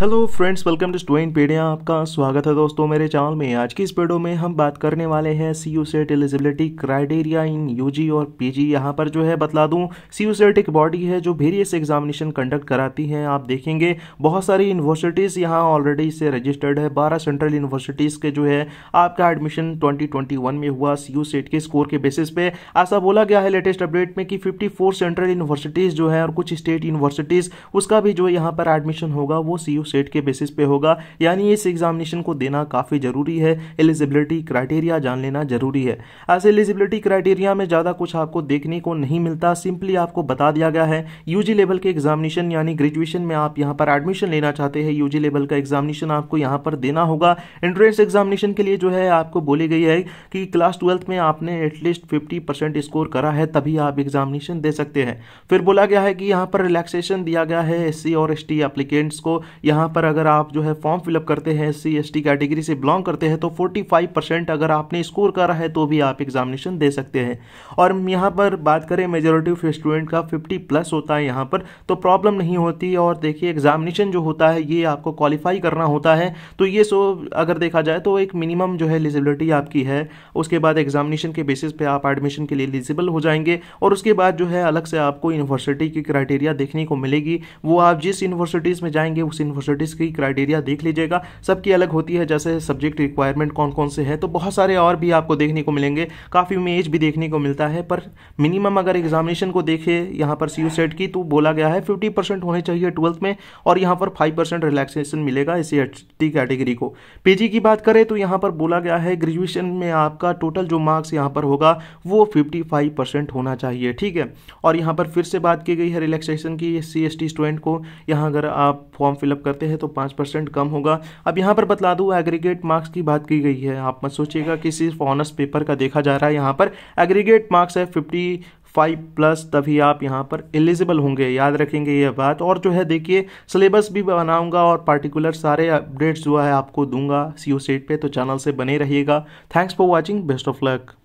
hello friends welcome to स्टोइन पीडिया आपका स्वागत है दोस्तों मेरे चैनल में आज की इस वीडियो में हम बात करने वाले हैं C U SET eligibility criteria in UG और पीजी यहां पर जो है बतला दूं सी यू सेट एक बॉडी है जो वेरियस एग्जामिनेशन कंडक्ट कराती है आप देखेंगे बहुत सारी यूनिवर्सिटीज़ यहाँ ऑलरेडी से रजिस्टर्ड है बारह सेंट्रल यूनिवर्सिटीज़ के जो है आपका एडमिशन ट्वेंटी में हुआ सी यू सेट के स्कोर के बेसिस पे ऐसा बोला गया है लेटेस्ट अपडेट में कि फिफ्टी सेंट्रल यूनिवर्सिटीज़ जो है और कुछ स्टेट यूनिवर्सिटीज़ उसका भी जो यहाँ पर एडमिशन होगा वो सी स्टेट के बेसिस पे होगा यानी इस एग्जामिनेशन को देना काफ़ी ज़रूरी है एलिजिबिलिटी क्राइटेरिया जान लेना ज़रूरी है ऐसे एलिजिबिलिटी क्राइटेरिया में ज़्यादा कुछ आपको देखने को नहीं मिलता सिंपली आपको बता दिया गया है यूजी लेवल के एग्जामिनेशन यानी ग्रेजुएशन में आप यहाँ पर एडमिशन लेना चाहते हैं यूजी लेवल का एग्जामिनेशन आपको यहाँ पर देना होगा एंट्रेंस एग्जामिनेशन के लिए जो है आपको बोली गई है कि क्लास ट्वेल्थ में आपने एटलीस्ट फिफ्टी परसेंट स्कोर करा है तभी आप एग्जामिनेशन दे सकते हैं फिर बोला गया है कि यहाँ पर रिलैक्सेशन दिया गया है एस और एस टी को यहाँ यहाँ पर अगर आप जो है फॉर्म फिलअप करते हैं एस सी कैटेगरी से बिलोंग करते हैं तो 45 परसेंट अगर आपने स्कोर करा है तो भी आप एग्जामिनेशन दे सकते हैं और यहाँ पर बात करें मेजोरिटी ऑफ स्टूडेंट का 50 प्लस होता है यहाँ पर तो प्रॉब्लम नहीं होती और देखिए एग्जामिनेशन जो होता है ये आपको क्वालिफाई करना होता है तो ये सो अगर देखा जाए तो एक मिनिमम जो है एलिजिबिलिटी आपकी है उसके बाद एग्जामिनेशन के बेसिस पे आप एडमिशन के लिए एलिजिबल हो जाएंगे और उसके बाद जो है अलग से आपको यूनिवर्सिटी की क्राइटेरिया देखने को मिलेगी वो आप जिस यूनिवर्सिटीज़ में जाएंगे उस यूनिवर्सिटी स्टडीज़ की क्राइटेरिया देख लीजिएगा सबकी अलग होती है जैसे सब्जेक्ट रिक्वायरमेंट कौन कौन से है तो बहुत सारे और भी आपको देखने को मिलेंगे काफ़ी इमेज भी देखने को मिलता है पर मिनिमम अगर एग्जामिनेशन को देखे यहाँ पर सी सेट e की तो बोला गया है फिफ्टी परसेंट होने चाहिए ट्वेल्थ में और यहाँ पर फाइव परसेंट रिलैक्सेशन मिलेगा इसी टी कैटेगरी को पीजी की बात करें तो यहाँ पर बोला गया है ग्रेजुएशन में आपका टोटल जो मार्क्स यहाँ पर होगा वो फिफ्टी फाइव परसेंट होना चाहिए ठीक है और यहाँ पर फिर से बात की गई है रिलैक्सेशन की सी एस स्टूडेंट को यहाँ अगर आप फॉर्म फिलअप करते करते हैं तो पाँच परसेंट कम होगा अब यहाँ पर बतला दूँ एग्रीगेट मार्क्स की बात की गई है आप मत सोचिएगा कि सिर्फ ऑनर्स पेपर का देखा जा रहा है यहाँ पर एग्रीगेट मार्क्स है फिफ्टी फाइव प्लस तभी आप यहां पर एलिजिबल होंगे याद रखेंगे यह बात और जो है देखिए सिलेबस भी बनाऊंगा और पार्टिकुलर सारे अपडेट्स जो है आपको दूंगा सी ओ सेट पर तो चैनल से बने रहिएगा thanks for watching best of luck